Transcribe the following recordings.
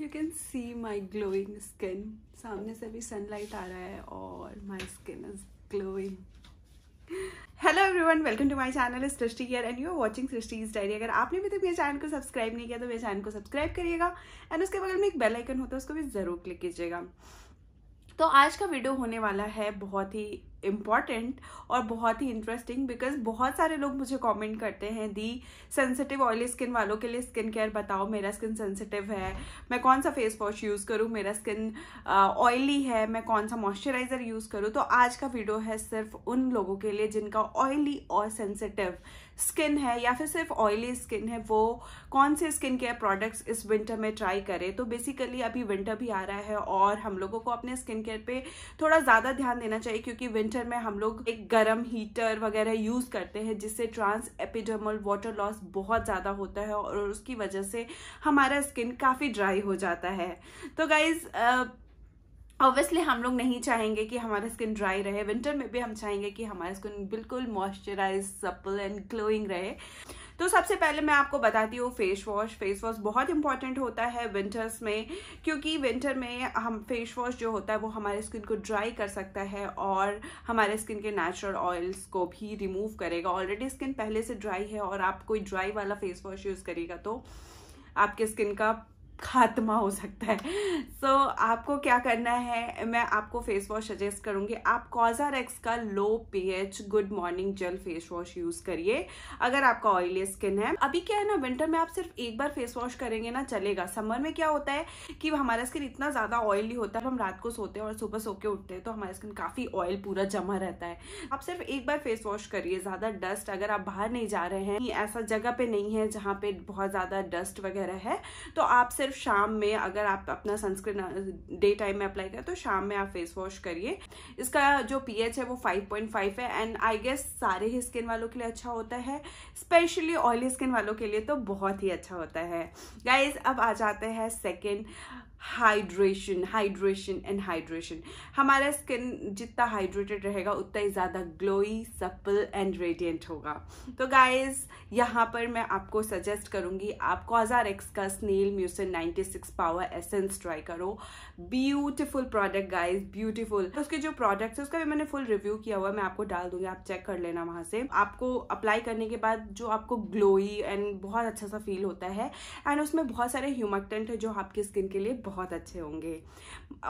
you can see my glowing skin सामने से भी सनलाइट आ रहा है और my skin is glowing hello everyone welcome to my channel Srishti care and you are watching Srishti is diary अगर आपने भी तक तो मेरे चैनल को सब्सक्राइब नहीं किया तो मेरे चैनल को सब्सक्राइब करिएगा एंड उसके बगल में एक बेल आइकन होता है उसको भी ज़रूर क्लिक कीजिएगा तो आज का वीडियो होने वाला है बहुत ही इम्पॉर्टेंट और बहुत ही इंटरेस्टिंग बिकॉज बहुत सारे लोग मुझे कॉमेंट करते हैं दी सेंसिटिव ऑयली स्किन वालों के लिए स्किन केयर बताओ मेरा स्किन सेंसिटिव है मैं कौन सा फेस वॉश यूज़ करूँ मेरा स्किन ऑयली है मैं कौन सा मॉइस्चराइज़र यूज़ करूँ तो आज का वीडियो है सिर्फ उन लोगों के लिए जिनका ऑयली और सेंसिटिव स्किन है या फिर सिर्फ ऑयली स्किन है वो कौन से स्किन केयर प्रोडक्ट्स इस विंटर में ट्राई करें तो बेसिकली अभी विंटर भी आ रहा है और हम लोगों को अपने स्किन केयर पे थोड़ा ज़्यादा ध्यान देना चाहिए क्योंकि विंटर में हम लोग एक गर्म हीटर वगैरह यूज़ करते हैं जिससे ट्रांस एपिडर्मल वाटर लॉस बहुत ज़्यादा होता है और उसकी वजह से हमारा स्किन काफ़ी ड्राई हो जाता है तो गाइज़ ऑब्वियसली हम लोग नहीं चाहेंगे कि हमारा स्किन ड्राई रहे विंटर में भी हम चाहेंगे कि हमारा स्किन बिल्कुल मॉइस्चराइज सप्पल एंड ग्लोइंग रहे तो सबसे पहले मैं आपको बताती हूँ फेस वॉश फेस वॉश बहुत इंपॉर्टेंट होता है विंटर्स में क्योंकि विंटर में हम फेस वॉश जो होता है वो हमारे स्किन को ड्राई कर सकता है और हमारे स्किन के नेचुरल ऑयल्स को भी रिमूव करेगा ऑलरेडी स्किन पहले से ड्राई है और आप कोई ड्राई वाला फेस वॉश यूज़ करेगा तो आपके स्किन का खात्मा हो सकता है सो so, आपको क्या करना है मैं आपको फेस वॉश सजेस्ट करूँगी आप कॉजारेक्स का low pH good morning gel face wash use करिए अगर आपका ऑयली स्किन है अभी क्या है ना विंटर में आप सिर्फ एक बार फेस वॉश करेंगे ना चलेगा समर में क्या होता है कि हमारा स्किन इतना ज़्यादा ऑयली होता है हम रात को सोते हैं और सुबह सो के उठते हैं तो हमारा स्किन काफ़ी ऑयल पूरा जमा रहता है आप सिर्फ एक बार फेस वॉश करिए ज़्यादा डस्ट अगर आप बाहर नहीं जा रहे हैं ऐसा जगह पे नहीं है जहाँ पे बहुत ज़्यादा डस्ट वगैरह है तो आप सिर्फ सिर्फ शाम में अगर आप अपना सनस्क्रीन डे टाइम में अप्लाई करें तो शाम में आप फेस वॉश करिए इसका जो पीएच है वो 5.5 है एंड आई गेस सारे ही स्किन वालों के लिए अच्छा होता है स्पेशली ऑयली स्किन वालों के लिए तो बहुत ही अच्छा होता है गाइज अब आ जाते हैं second hydration hydration and hydration हमारा स्किन जितना हाइड्रेटेड रहेगा उतना ही ज़्यादा ग्लोई सप्पल एंड रेडियंट होगा तो गाइस यहाँ पर मैं आपको सजेस्ट करूँगी आप कॉजार एक्स का snail mucin 96 power essence try करो ब्यूटीफुल प्रोडक्ट गाइस ब्यूटीफुल तो उसके जो प्रोडक्ट्स है उसका भी मैंने फुल रिव्यू किया हुआ मैं आपको डाल दूंगी आप चेक कर लेना वहाँ से आपको अप्लाई करने के बाद जो आपको ग्लोई एंड बहुत अच्छा सा फील होता है एंड उसमें बहुत सारे ह्यूमकटेंट है जो आपकी स्किन के लिए बहुत अच्छे होंगे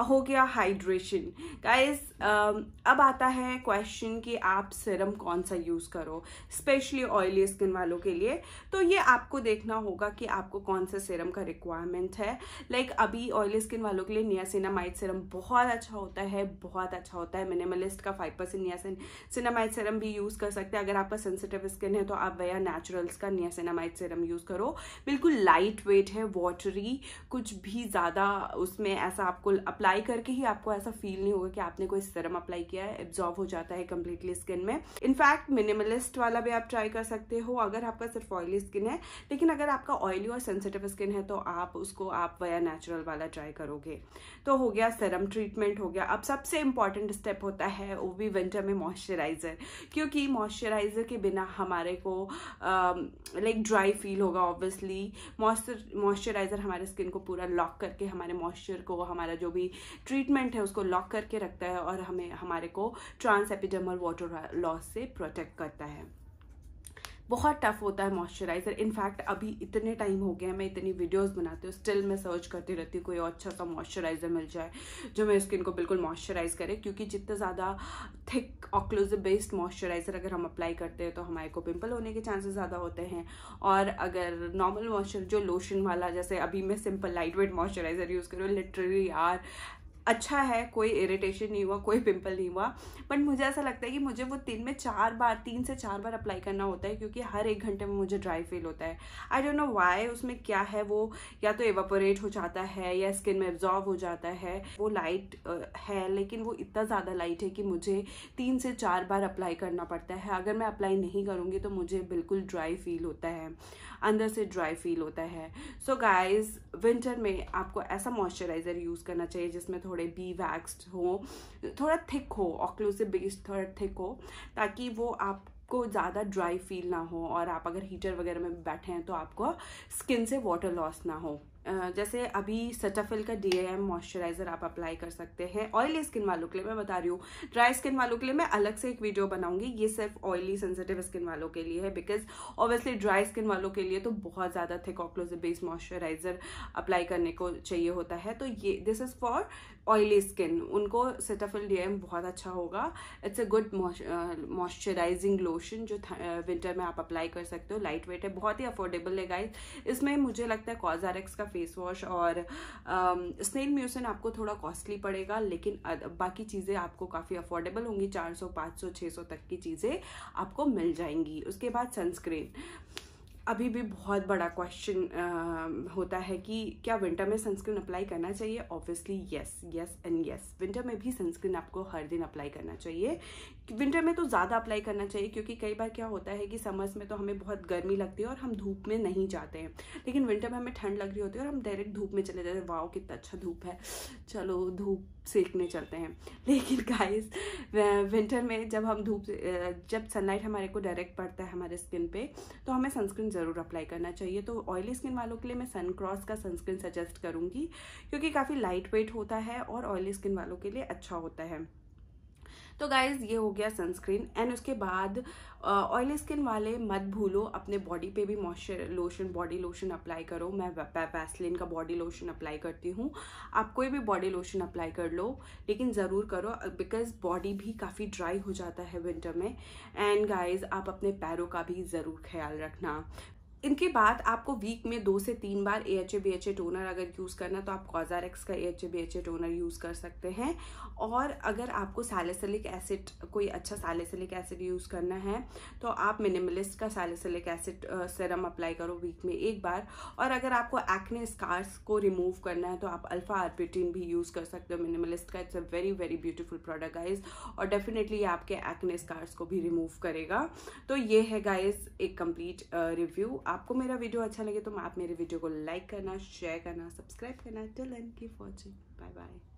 हो गया हाइड्रेशन गाइस um, अब आता है क्वेश्चन कि आप सिरम कौन सा यूज़ करो स्पेशली ऑयली स्किन वालों के लिए तो ये आपको देखना होगा कि आपको कौन सा सिरम का रिक्वायरमेंट है लाइक like अभी ऑयली स्किन वालों के लिए नियासिनामाइड सिरम बहुत अच्छा होता है बहुत अच्छा होता है मिनिमलिस्ट का फाइव परसेंट नियासिन सिरम भी यूज़ कर सकते हैं अगर आपका सेंसिटिव स्किन है तो आप भैया नेचुरल्स का नियासिनामाइड सिरम यूज़ करो बिल्कुल लाइट वेट है वॉटरी कुछ भी ज़्यादा उसमें ऐसा आपको अप्लाई करके ही आपको ऐसा फील नहीं होगा कि आपने कोई सिरम अप्लाई किया है एब्जॉर्व हो जाता है कम्प्लीटली स्किन में इनफैक्ट मिनिमलिस्ट वाला भी आप ट्राई कर सकते हो अगर आपका सिर्फ ऑयली स्किन है लेकिन अगर आपका ऑयली और सेंसिटिव स्किन है तो आप उसको आप वया नेचुरल वाला ट्राई करोगे तो हो गया सिरम ट्रीटमेंट हो गया अब सबसे इंपॉर्टेंट स्टेप होता है वो भी विंटर में मॉइस्चराइज़र क्योंकि मॉइस्चराइज़र के बिना हमारे को लाइक ड्राई फील होगा ऑब्वियसली मॉइस्चराइज़र हमारे स्किन को पूरा लॉक करके हम हमारे मॉइस्चर को हमारा जो भी ट्रीटमेंट है उसको लॉक करके रखता है और हमें हमारे को ट्रांस एपिडर्मल वाटर लॉस से प्रोटेक्ट करता है बहुत टफ होता है मॉइस्चराइजर इनफैक्ट अभी इतने टाइम हो गया है मैं इतनी वीडियोस बनाती हूँ स्टिल मैं सर्च करती रहती हूँ कोई अच्छा सा मॉइस्चराइजर मिल जाए जो मेरी स्किन को बिल्कुल मॉइस्चराइज करे क्योंकि जितना ज़्यादा थिक ऑक्लोजिव बेस्ड मॉइस्चराइजर अगर हम अप्लाई करते हैं तो हमारे को पिम्पल होने के चांसेस ज़्यादा होते हैं और अगर नॉर्मल मॉइस्चर जो लोशन वाला जैसे अभी मैं simple light weight moisturiser use करूँ लिटरली यार अच्छा है कोई इरिटेशन नहीं हुआ कोई पिंपल नहीं हुआ बट मुझे ऐसा लगता है कि मुझे वो तीन में चार बार तीन से चार बार अप्लाई करना होता है क्योंकि हर एक घंटे में मुझे ड्राई फील होता है आई डोंट नो वाई उसमें क्या है वो या तो एवापोरेट हो जाता है या स्किन में एब्जॉर्व हो जाता है वो लाइट है लेकिन वो इतना ज़्यादा लाइट है कि मुझे तीन से चार बार अप्लाई करना पड़ता है अगर मैं अप्लाई नहीं करूँगी तो मुझे बिल्कुल ड्राई फील होता है अंदर से ड्राई फील होता है सो गाइज विंटर में आपको ऐसा मॉइस्चराइज़र यूज़ करना चाहिए जिसमें थोड़े बी वैक्सड हो थोड़ा थिक हो ऑक्लूसिव बेस थोड़ा थिक हो ताकि वो आप आपको ज़्यादा ड्राई फील ना हो और आप अगर हीटर वगैरह में बैठे हैं तो आपको स्किन से वाटर लॉस ना हो जैसे अभी सटाफिल का डी एम मॉइस्चराइज़र आप अप्लाई कर सकते हैं ऑयली स्किन वालों के लिए मैं बता रही हूँ ड्राई स्किन वालों के लिए मैं अलग से एक वीडियो बनाऊंगी ये सिर्फ ऑयली सेंसिटिव स्किन वालों के लिए है बिकॉज ऑब्वियसली ड्राई स्किन वालों के लिए तो बहुत ज़्यादा थे ऑक्लोज बेस्ड मॉइस्चराइज़र अप्लाई करने को चाहिए होता है तो ये this is for oily skin उनको सेटाफिल डी एम बहुत अच्छा होगा it's a good moisturising lotion जो विंटर में आप अप्लाई कर सकते हो लाइट वेट है बहुत ही अफोर्डेबल है गाइज इसमें मुझे लगता है कॉजारेक्स का फेस वॉश और स्नेल um, म्यूसन आपको थोड़ा कॉस्टली पड़ेगा लेकिन बाकी चीज़ें आपको काफ़ी अफोर्डेबल होंगी 400, 500, 600 तक की चीज़ें आपको मिल जाएंगी उसके बाद सनस्क्रीन अभी भी बहुत बड़ा क्वेश्चन होता है कि क्या विंटर में सनस्क्रीन अप्लाई करना चाहिए obviously yes yes and yes winter में भी सनस्क्रीन आपको हर दिन अप्लाई करना चाहिए विंटर में तो ज़्यादा अप्लाई करना चाहिए क्योंकि कई बार क्या होता है कि समर्स में तो हमें बहुत गर्मी लगती है और हम धूप में नहीं जाते हैं लेकिन विंटर में हमें ठंड लग रही होती है और हम डायरेक्ट धूप में चले जाते हैं वाओ कितना अच्छा धूप है चलो धूप सीखने चलते हैं लेकिन गाइस विंटर में जब हम धूप जब सनलाइट हमारे को डायरेक्ट पड़ता है हमारे स्किन पे तो हमें सनस्क्रीन ज़रूर अप्लाई करना चाहिए तो ऑयली स्किन वालों के लिए मैं सनक्रॉस का सनस्क्रीन सजेस्ट करूँगी क्योंकि काफ़ी लाइट वेट होता है और ऑयली स्किन वालों के लिए अच्छा होता है तो गाइज ये हो गया सनस्क्रीन एंड उसके बाद ऑयली स्किन वाले मत भूलो अपने बॉडी पे भी moisture lotion body lotion apply करो मैं वैसलिन का बॉडी लोशन अप्लाई करती हूँ आप कोई भी बॉडी लोशन अप्लाई कर लो लेकिन ज़रूर करो बिकॉज बॉडी भी काफ़ी ड्राई हो जाता है विंटर में एंड गाइज आप अपने पैरों का भी ज़रूर ख्याल रखना इनके बाद आपको वीक में दो से तीन बार A H A B H A toner अगर यूज़ करना तो आप कॉजारेक्स का A H A B H A toner use कर सकते हैं और अगर आपको सैलिसिलिक एसिड कोई अच्छा सैलेसलिक एसिड यूज़ करना है तो आप मिनिमलिस्ट का सैलिसिलिक एसिड सिरम अप्लाई करो वीक में एक बार और अगर आपको एक्ने स्कार्स को रिमूव करना है तो आप अल्फ़ा आर्बिटिन भी यूज़ कर सकते हो मिनिमलिस्ट का it's a very very beautiful product guys और डेफिनेटली आपके एक्ने स्कार्स को भी रिमूव करेगा तो ये है गाइज एक कम्प्लीट रिव्यू आपको मेरा वीडियो अच्छा लगे तो आप मेरे वीडियो को लाइक करना शेयर करना सब्सक्राइब करना till and keep watching bye bye